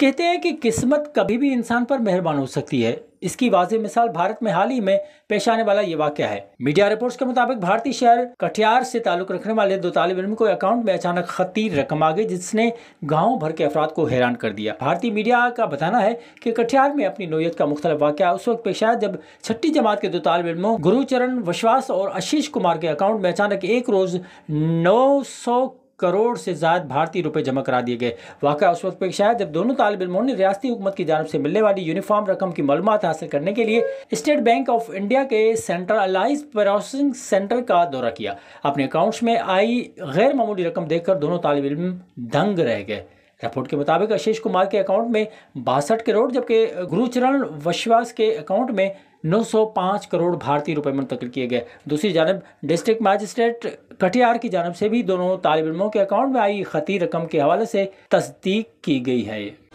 कहते हैं कि किस्मत कभी भी इंसान पर मेहरबान हो सकती है इसकी वाजे मिसाल भारत में हाल ही में पेश आने वाला ये वाक्य है मीडिया रिपोर्ट्स के मुताबिक भारतीय शहर कटियार से ताल्लुक रखने वाले दो तालब इलम को अकाउंट में अचानक खती रकम आ गई जिसने गांव भर के अफराद को हैरान कर दिया भारतीय मीडिया का बताना है कि कटियार में अपनी नोयत का मुख्तल वाक्य उस वक्त पेश आया जब छठी जमात के दो तालब इलमों गुरुचरण विश्वास और आशीष कुमार के अकाउंट में अचानक एक रोज नौ करोड़ से ज्यादा भारतीय रुपए जमा करा दिए गए वाक उस वक्त पेश आया जब दोनों तालब इलमों ने रियाती हुकूमत की जानब से मिलने वाली यूनिफॉर्म रकम की मालूम हासिल करने के लिए स्टेट बैंक ऑफ इंडिया के सेंट्रलाइज प्रोसेसिंग सेंटर का दौरा किया अपने अकाउंट्स में आई गैर मामूली रकम देखकर दोनों तालब इलम दंग रह गए रिपोर्ट के मुताबिक आशीष कुमार के अकाउंट में बासठ करोड़ जबकि गुरुचरण वश्वास के अकाउंट में 905 करोड़ भारतीय रुपए मुंतकिल किए गए दूसरी जानब डिस्ट्रिक्ट मजिस्ट्रेट कटिहार की जानब से भी दोनों तालब इलमों के अकाउंट में आई खती रकम के हवाले से तस्दीक की गई है